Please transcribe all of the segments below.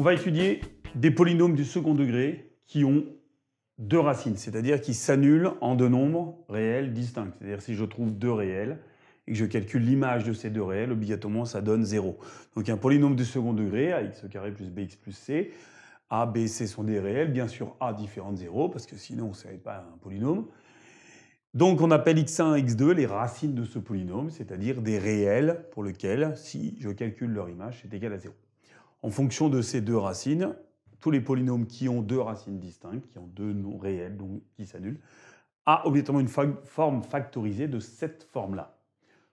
On va étudier des polynômes du second degré qui ont deux racines, c'est-à-dire qui s'annulent en deux nombres réels distincts. C'est-à-dire si je trouve deux réels et que je calcule l'image de ces deux réels, obligatoirement ça donne 0. Donc un polynôme du second degré, ax carré plus bx plus c, a, b, c sont des réels, bien sûr a différent de 0, parce que sinon ce n'est pas un polynôme. Donc on appelle x1, x2 les racines de ce polynôme, c'est-à-dire des réels pour lesquels, si je calcule leur image, c'est égal à zéro. En fonction de ces deux racines, tous les polynômes qui ont deux racines distinctes, qui ont deux noms réels, donc qui s'annulent, a obligatoirement une forme factorisée de cette forme-là.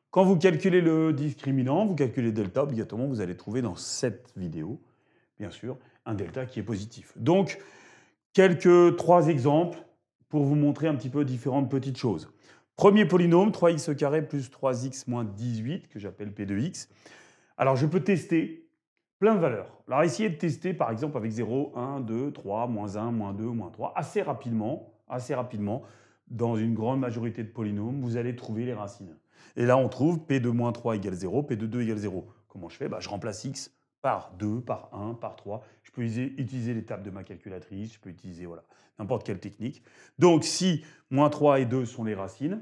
Quand vous calculez le discriminant, vous calculez delta, obligatoirement vous allez trouver dans cette vidéo, bien sûr, un delta qui est positif. Donc, quelques trois exemples pour vous montrer un petit peu différentes petites choses. Premier polynôme, 3x plus 3x moins 18, que j'appelle p de x. Alors, je peux tester plein de valeurs. Alors essayez de tester par exemple avec 0, 1, 2, 3, moins 1, moins 2, moins 3, assez rapidement, assez rapidement, dans une grande majorité de polynômes, vous allez trouver les racines. Et là on trouve p de moins 3 égale 0, p de 2 égale 0. Comment je fais bah, Je remplace x par 2, par 1, par 3. Je peux utiliser l'étape de ma calculatrice, je peux utiliser voilà, n'importe quelle technique. Donc si moins 3 et 2 sont les racines,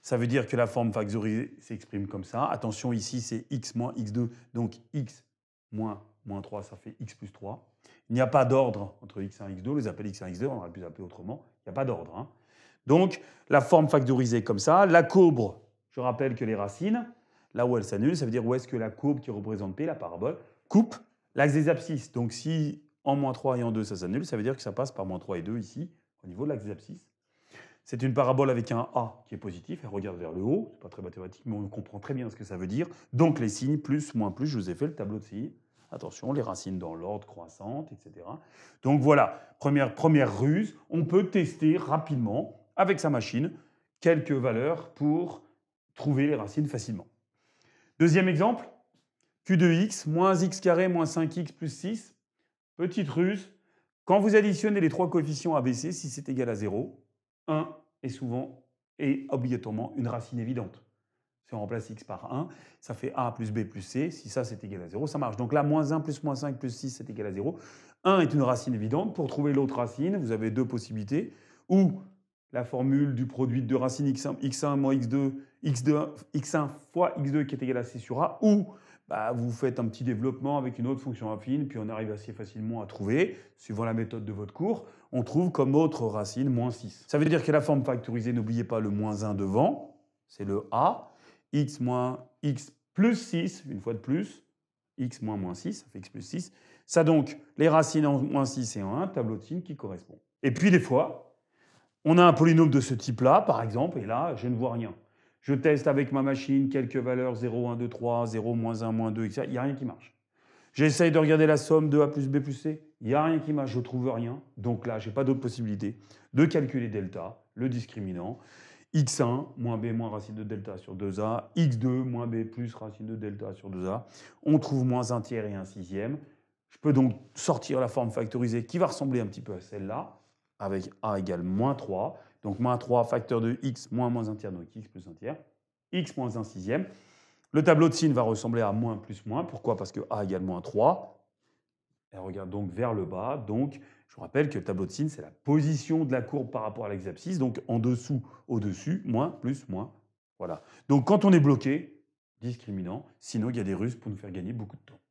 ça veut dire que la forme factorisée s'exprime comme ça. Attention, ici, c'est x moins x2, donc x moins 3, ça fait x plus 3. Il n'y a pas d'ordre entre x1 et x2. On les appelle x1 et x2, on aurait pu les appeler autrement. Il n'y a pas d'ordre. Hein. Donc, la forme factorisée comme ça. La courbe, je rappelle que les racines, là où elles s'annulent, ça veut dire où est-ce que la courbe qui représente P, la parabole, coupe l'axe des abscisses. Donc, si en moins 3 et en 2, ça s'annule, ça veut dire que ça passe par moins 3 et 2 ici, au niveau de l'axe des abscisses. C'est une parabole avec un A qui est positif, elle regarde vers le haut, c'est pas très mathématique, mais on comprend très bien ce que ça veut dire. Donc les signes, plus, moins, plus, je vous ai fait le tableau de signes. Attention, les racines dans l'ordre, croissante, etc. Donc voilà, première, première ruse, on peut tester rapidement, avec sa machine, quelques valeurs pour trouver les racines facilement. Deuxième exemple, Q de x, moins x carré, moins 5x plus 6. Petite ruse, quand vous additionnez les trois coefficients ABC, si c'est égal à 0, 1 est souvent et obligatoirement une racine évidente. Si on remplace x par 1, ça fait a plus b plus c. Si ça, c'est égal à 0, ça marche. Donc là, moins 1 plus moins 5 plus 6, c'est égal à 0. 1 est une racine évidente. Pour trouver l'autre racine, vous avez deux possibilités. Ou la formule du produit de racine x1, x1 moins x2, x2, x1 fois x2 qui est égal à c sur a. Ou bah, vous faites un petit développement avec une autre fonction affine, puis on arrive assez facilement à trouver, suivant la méthode de votre cours, on trouve comme autre racine moins 6. Ça veut dire que la forme factorisée, n'oubliez pas le moins 1 devant, c'est le a, x moins x plus 6, une fois de plus, x moins moins 6, ça fait x plus 6. Ça donc, les racines en moins 6 et en 1, tableau de signes qui correspond. Et puis des fois, on a un polynôme de ce type-là, par exemple, et là, je ne vois rien. Je teste avec ma machine quelques valeurs 0, 1, 2, 3, 0, moins 1, moins 2, etc. Il n'y a rien qui marche. J'essaye de regarder la somme de A plus B plus C. Il n'y a rien qui marche, je ne trouve rien. Donc là, je n'ai pas d'autre possibilité de calculer delta, le discriminant. x1 moins b moins racine de delta sur 2a, x2 moins b plus racine de delta sur 2a. On trouve moins un tiers et un sixième. Je peux donc sortir la forme factorisée qui va ressembler un petit peu à celle-là avec A égale moins 3. Donc moins 3 facteur de x moins moins 1 tiers, donc x plus 1 tiers. x moins un sixième. Le tableau de signes va ressembler à moins plus moins. Pourquoi Parce que A égale moins 3. Elle regarde donc vers le bas. Donc, je vous rappelle que le tableau de signes, c'est la position de la courbe par rapport à l'exapsis, Donc, en dessous, au-dessus, moins, plus, moins. Voilà. Donc, quand on est bloqué, discriminant, sinon il y a des Russes pour nous faire gagner beaucoup de temps.